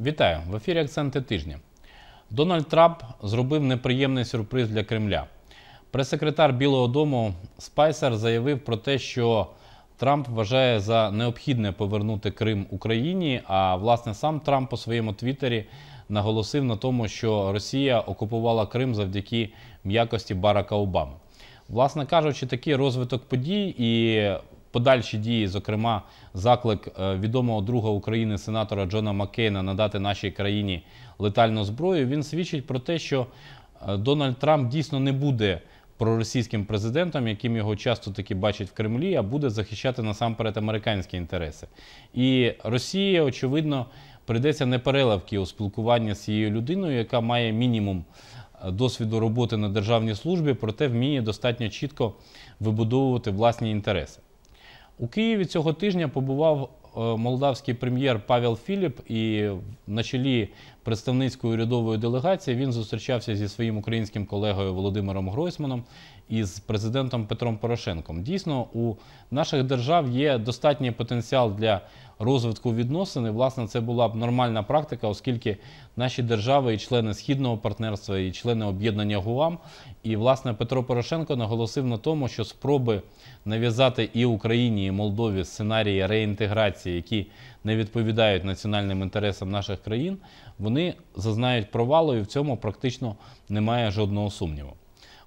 Вітаю в ефірі Акценти тижня. Дональд Трамп зробив неприємний сюрприз для Кремля. Прес-секретар Білого Дому Спайсер заявив про те, що Трамп вважає за необхідне повернути Крим Україні. А власне сам Трамп у своєму Твіттері наголосив на тому, що Росія окупувала Крим завдяки м'якості Барака Обами. Власне кажучи, такий розвиток подій і подальші дії, зокрема, заклик е, відомого друга України сенатора Джона Маккейна надати нашій країні летальну зброю, він свідчить про те, що е, Дональд Трамп дійсно не буде проросійським президентом, яким його часто таки бачать в Кремлі, а буде захищати насамперед американські інтереси. І Росія, очевидно, прийдеться непереливки у спілкуванні з цією людиною, яка має мінімум. Е, досвіду роботи на державній службі, проте вміє достатньо чітко вибудовувати власні інтереси. У Києві цього тижня побував е, молдавський прем'єр Павел Філіп, і на чолі представницької урядової делегації він зустрічався зі своїм українським колегою Володимиром Гройсманом і з президентом Петром Порошенком. Дійсно, у наших держав є достатній потенціал для розвитку відносин. І, Власне, це була б нормальна практика, оскільки наші держави, і члени східного партнерства, і члени об'єднання ГУАМ. І власне Петро Порошенко наголосив на тому, що спроби нав'язати і Україні, і Молдові сценарії реінтеграції, які не відповідають національним інтересам наших країн, вони зазнають провалу, і в цьому практично немає жодного сумніву.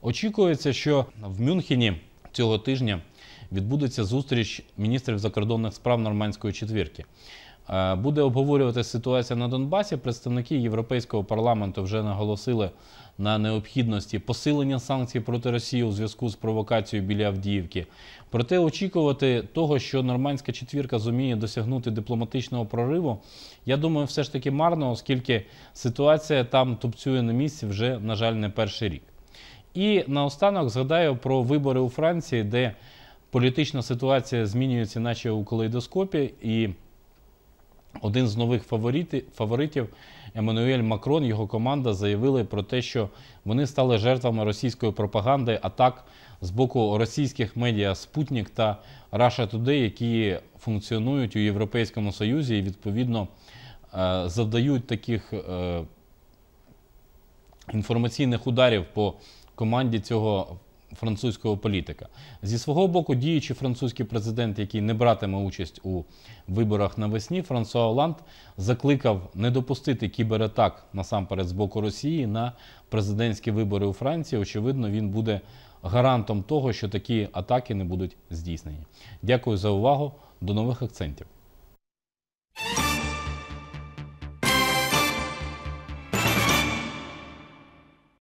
Очікується, що в Мюнхені цього тижня відбудеться зустріч міністрів закордонних справ Нормандської четвірки. Е, буде обговорювати ситуація на Донбасі. Представники Європейського парламенту вже наголосили на необхідності посилення санкцій проти Росії у зв'язку з провокацією біля Авдіївки. Проте очікувати того, що нормандська четвірка зуміє досягнути дипломатичного прориву, я думаю, все ж таки марно, оскільки ситуація там тупцює на місці вже, на жаль, не перший рік. І наостанок згадаю про вибори у Франції, де політична ситуація змінюється, наче у калейдоскопі, і один з нових фаворитів, Еммануель Макрон, його команда заявили про те, що вони стали жертвами російської пропаганди, атак з боку російських медіа Спутник та Раша Today, які функціонують у Європейському Союзі і відповідно е, завдають таких е, інформаційних ударів по команді цього французького політика. Зі свого боку, діючий французький президент, який не братиме участь у виборах навесні, Франсуа Оланд закликав не допустити кібератак насамперед з боку Росії на президентські вибори у Франції. Очевидно, він буде гарантом того, що такі атаки не будуть здійснені. Дякую за увагу. До нових акцентів.